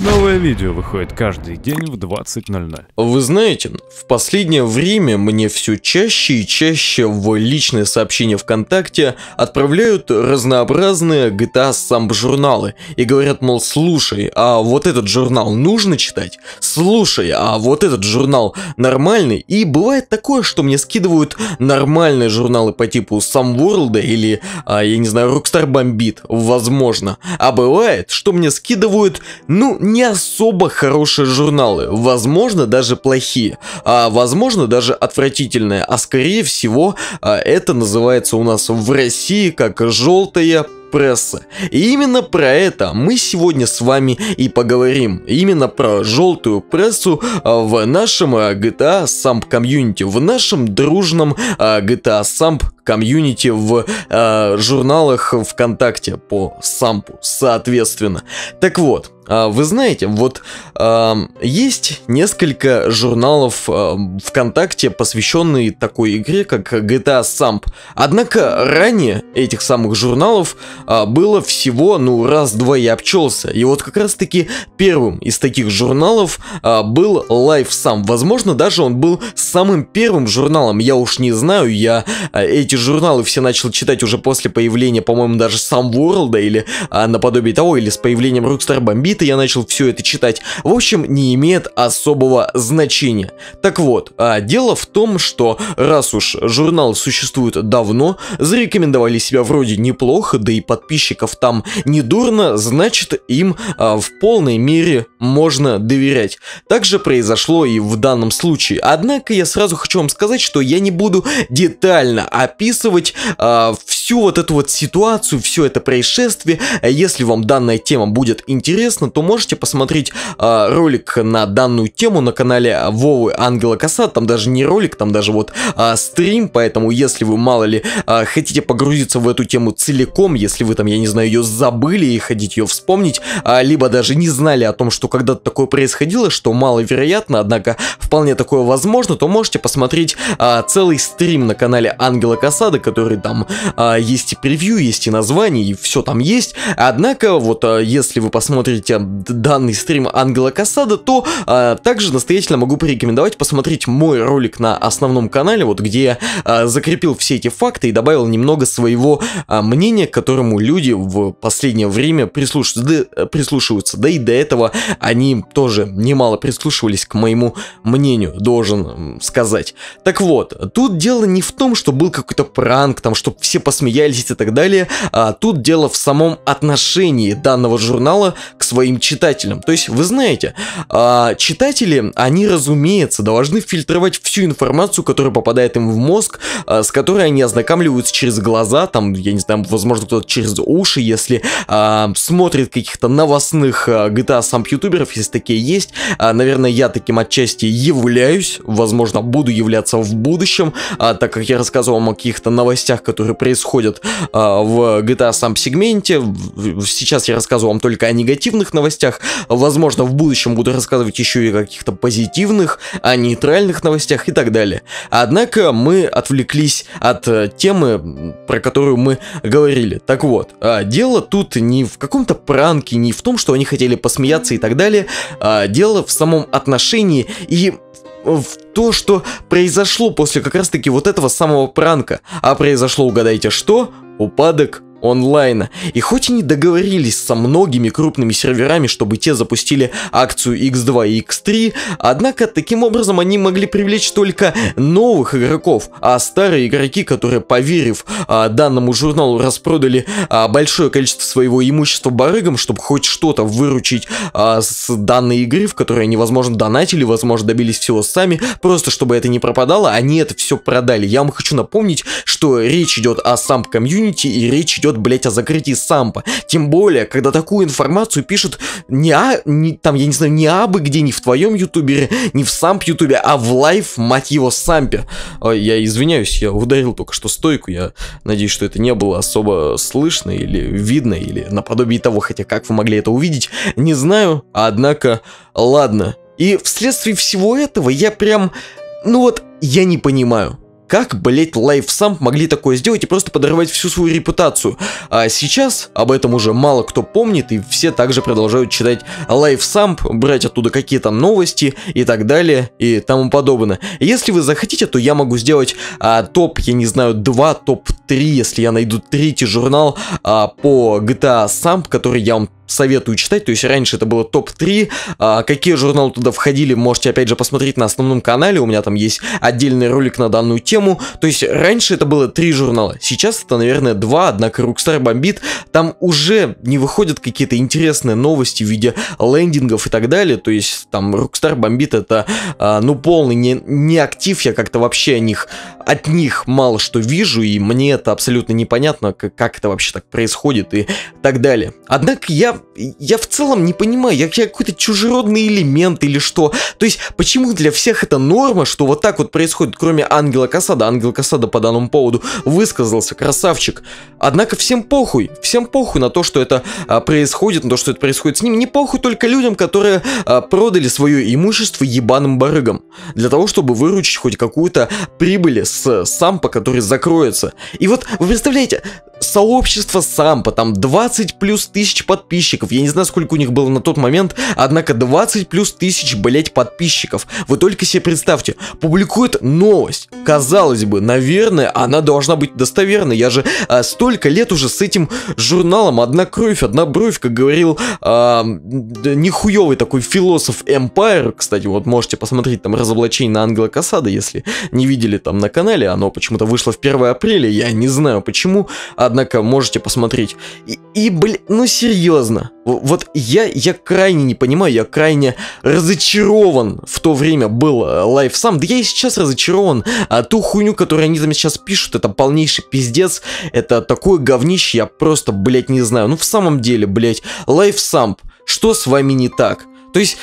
Новое видео выходит каждый день в 20.00. Вы знаете, в последнее время мне все чаще и чаще в личные сообщения ВКонтакте отправляют разнообразные GTA сам журналы и говорят, мол, слушай, а вот этот журнал нужно читать? Слушай, а вот этот журнал нормальный? И бывает такое, что мне скидывают нормальные журналы по типу Сам Ворлда или, а, я не знаю, Rockstar Бомбит, возможно. А бывает, что мне скидывают, ну, не особо хорошие журналы, возможно даже плохие, а возможно даже отвратительные, а скорее всего а, это называется у нас в России как желтая пресса. И именно про это мы сегодня с вами и поговорим. Именно про желтую прессу а, в нашем GTA а, Samp комьюнити, в нашем дружном GTA Samp комьюнити в э, журналах ВКонтакте по сампу, соответственно. Так вот, а, вы знаете, вот э, есть несколько журналов э, ВКонтакте, посвященные такой игре, как GTA Samp. Однако ранее этих самых журналов э, было всего, ну, раз-два я обчелся. И вот как раз-таки первым из таких журналов э, был Life Samp. Возможно, даже он был самым первым журналом, я уж не знаю, я э, эти журналы все начал читать уже после появления, по-моему, даже Sam World или э, наподобие того, или с появлением Rockstar Bombit кредиты, я начал все это читать, в общем, не имеет особого значения. Так вот, а дело в том, что раз уж журнал существует давно, зарекомендовали себя вроде неплохо, да и подписчиков там недурно, значит им а, в полной мере можно доверять. Также произошло и в данном случае. Однако я сразу хочу вам сказать, что я не буду детально описывать а, все всю вот эту вот ситуацию, все это происшествие. Э, если вам данная тема будет интересна, то можете посмотреть э, ролик на данную тему на канале Вовы Ангела Коса. Там даже не ролик, там даже вот э, стрим, поэтому если вы, мало ли, э, хотите погрузиться в эту тему целиком, если вы там, я не знаю, ее забыли и хотите ее вспомнить, э, либо даже не знали о том, что когда-то такое происходило, что маловероятно, однако вполне такое возможно, то можете посмотреть э, целый стрим на канале Ангела Касада, который там э, а, есть и превью, есть и название, и все там есть. Однако, вот, а, если вы посмотрите данный стрим Ангела Касада, то а, также настоятельно могу порекомендовать посмотреть мой ролик на основном канале, вот, где я а, закрепил все эти факты и добавил немного своего а, мнения, к которому люди в последнее время прислушиваются да, прислушиваются, да и до этого они тоже немало прислушивались к моему мнению, должен сказать. Так вот, тут дело не в том, что был какой-то пранк, там, чтобы все посмотрели, смеялись и так далее. А тут дело в самом отношении данного журнала к своим читателям. То есть, вы знаете, а, читатели, они, разумеется, должны фильтровать всю информацию, которая попадает им в мозг, а, с которой они ознакомливаются через глаза, там, я не знаю, возможно, кто-то через уши, если а, смотрит каких-то новостных а, GTA сам ютуберов, если такие есть. А, наверное, я таким отчасти являюсь, возможно, буду являться в будущем, а, так как я рассказывал вам о каких-то новостях, которые происходят происходит э, а, в GTA сам сегменте. Сейчас я рассказывал вам только о негативных новостях. Возможно, в будущем буду рассказывать еще и о каких-то позитивных, о нейтральных новостях и так далее. Однако мы отвлеклись от э, темы, про которую мы говорили. Так вот, э, дело тут не в каком-то пранке, не в том, что они хотели посмеяться и так далее. Э, дело в самом отношении и в то, что произошло после как раз-таки вот этого самого пранка. А произошло, угадайте, что? Упадок онлайна. И хоть они договорились со многими крупными серверами, чтобы те запустили акцию X2 и X3, однако таким образом они могли привлечь только новых игроков, а старые игроки, которые, поверив а, данному журналу, распродали а, большое количество своего имущества барыгам, чтобы хоть что-то выручить а, с данной игры, в которой они, возможно, донатили, возможно, добились всего сами, просто чтобы это не пропадало, они это все продали. Я вам хочу напомнить, что речь идет о сам комьюнити и речь идет идет, блять, о закрытии Сампа. Тем более, когда такую информацию пишут не, а, не там, я не знаю, не абы где, не в твоем ютубере, не в Самп ютубе, а в лайв, мать его, Сампе. Ой, а, я извиняюсь, я ударил только что стойку, я надеюсь, что это не было особо слышно или видно, или наподобие того, хотя как вы могли это увидеть, не знаю, однако, ладно. И вследствие всего этого я прям, ну вот, я не понимаю. Как, блять, лайфсамп могли такое сделать и просто подорвать всю свою репутацию? А сейчас об этом уже мало кто помнит, и все также продолжают читать лайфсамп, брать оттуда какие-то новости и так далее, и тому подобное. Если вы захотите, то я могу сделать а, топ, я не знаю, 2, топ-3, если я найду третий журнал а, по GTA Samp, который я вам советую читать, то есть раньше это было топ-3, а, какие журналы туда входили, можете опять же посмотреть на основном канале, у меня там есть отдельный ролик на данную тему, то есть раньше это было три журнала, сейчас это, наверное, два, однако Rockstar бомбит, там уже не выходят какие-то интересные новости в виде лендингов и так далее, то есть там Rockstar бомбит это, а, ну, полный не, не актив, я как-то вообще о них, от них мало что вижу, и мне это абсолютно непонятно, как, как это вообще так происходит и так далее. Однако я я, в целом не понимаю, я, я какой-то чужеродный элемент или что. То есть, почему для всех это норма, что вот так вот происходит, кроме Ангела Касада. Ангел Касада по данному поводу высказался, красавчик. Однако всем похуй, всем похуй на то, что это а, происходит, на то, что это происходит с ним. Не похуй только людям, которые а, продали свое имущество ебаным барыгам. Для того, чтобы выручить хоть какую-то прибыль с сампа, который закроется. И вот, вы представляете, сообщество сампа, там 20 плюс тысяч подписчиков, я не знаю, сколько у них было на тот момент, однако 20 плюс тысяч, блять, подписчиков. Вы только себе представьте, публикует новость. Казалось бы, наверное, она должна быть достоверной. Я же э, столько лет уже с этим журналом одна кровь, одна бровь, как говорил э, а, нихуевый такой философ Empire, кстати, вот можете посмотреть там разоблачение на Ангела Касада, если не видели там на канале, оно почему-то вышло в 1 апреля, я не знаю почему, однако однако можете посмотреть. И, и блин, ну серьезно, вот я, я крайне не понимаю, я крайне разочарован в то время был э, лайф сам, да я и сейчас разочарован, а ту хуйню, которую они там сейчас пишут, это полнейший пиздец, это такое говнище, я просто, блядь, не знаю, ну в самом деле, блядь, лайф сам, что с вами не так? То есть,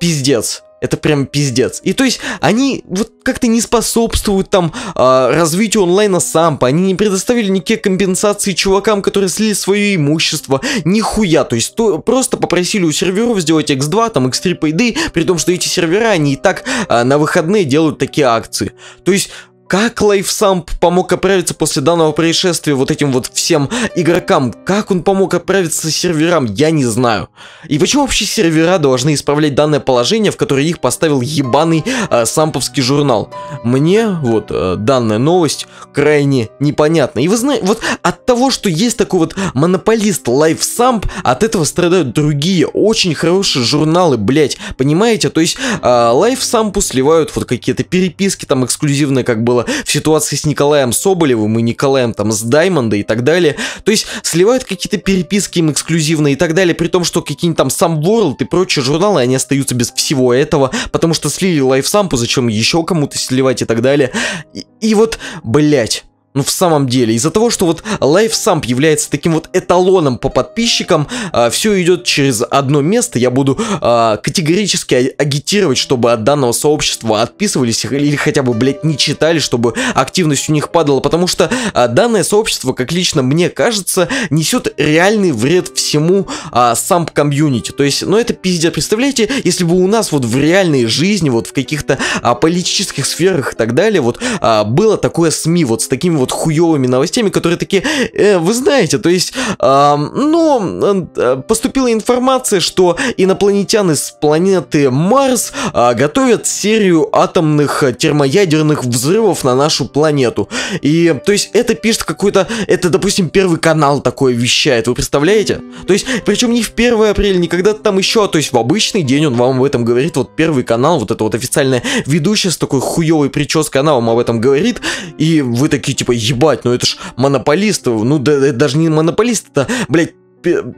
пиздец, это прям пиздец. И то есть они вот как-то не способствуют там э, развитию онлайна сампа, они не предоставили никакие компенсации чувакам, которые слили свое имущество, нихуя, то есть то, просто попросили у серверов сделать x2, там x3 payday, при том, что эти сервера, они и так э, на выходные делают такие акции. То есть как Лайфсамп помог оправиться после данного происшествия вот этим вот всем игрокам? Как он помог оправиться серверам? Я не знаю. И почему вообще сервера должны исправлять данное положение, в которое их поставил ебаный э, самповский журнал? Мне вот э, данная новость крайне непонятна. И вы знаете, вот от того, что есть такой вот монополист Лайфсамп, от этого страдают другие очень хорошие журналы, блять, понимаете? То есть э, Лайфсампу сливают вот какие-то переписки там эксклюзивные, как было было в ситуации с Николаем Соболевым и Николаем там с Даймонда и так далее. То есть сливают какие-то переписки им эксклюзивные и так далее, при том, что какие-нибудь там сам World и прочие журналы, они остаются без всего этого, потому что слили лайфсампу, зачем еще кому-то сливать и так далее. И, и вот, блять, ну, в самом деле, из-за того, что вот Life Sump является таким вот эталоном по подписчикам, э, а, все идет через одно место, я буду э, категорически а, агитировать, чтобы от данного сообщества отписывались или хотя бы, блядь, не читали, чтобы активность у них падала, потому что э, данное сообщество, как лично мне кажется, несет реальный вред всему э, Sump комьюнити, то есть, ну это пиздец, представляете, если бы у нас вот в реальной жизни, вот в каких-то э, политических сферах и так далее, вот э, было такое СМИ, вот с таким вот хуевыми новостями, которые такие, э, вы знаете, то есть, э, ну, э, поступила информация, что инопланетяны с планеты Марс э, готовят серию атомных э, термоядерных взрывов на нашу планету. И, то есть, это пишет какой-то, это, допустим, первый канал такой вещает, вы представляете? То есть, причем не в 1 апреля, не когда-то там еще, а, то есть в обычный день он вам об этом говорит, вот первый канал, вот это вот официальная ведущая с такой хуевой прической, она вам об этом говорит, и вы такие, типа, типа, ебать, ну это ж монополисты, ну да, это даже не монополист это, блядь,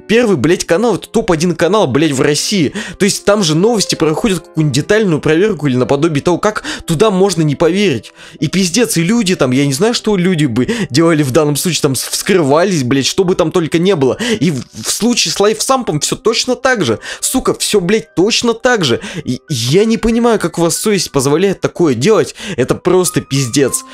первый, блядь, канал, это топ-1 канал, блядь, в России. То есть там же новости проходят какую-нибудь детальную проверку или наподобие того, как туда можно не поверить. И пиздец, и люди там, я не знаю, что люди бы делали в данном случае, там вскрывались, блядь, что бы там только не было. И в, в случае с лайфсампом все точно так же. Сука, все, блядь, точно так же. И я не понимаю, как у вас совесть позволяет такое делать. Это просто пиздец.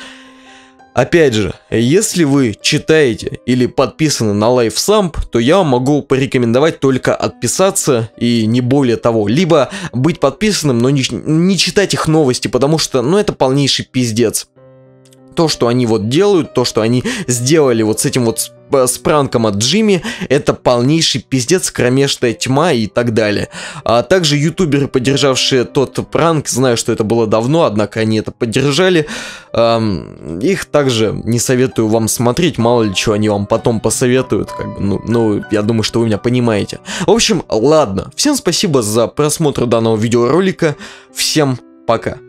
Опять же, если вы читаете или подписаны на LifeSamp, то я могу порекомендовать только отписаться и не более того, либо быть подписанным, но не, не читать их новости, потому что, ну, это полнейший пиздец. То, что они вот делают, то, что они сделали вот с этим вот Э, с пранком от Джимми, это полнейший пиздец, кромешная тьма и так далее. А также ютуберы, поддержавшие тот пранк, знаю, что это было давно, однако они это поддержали, эм, их также не советую вам смотреть, мало ли что они вам потом посоветуют, как бы, ну, ну, я думаю, что вы меня понимаете. В общем, ладно, всем спасибо за просмотр данного видеоролика, всем пока.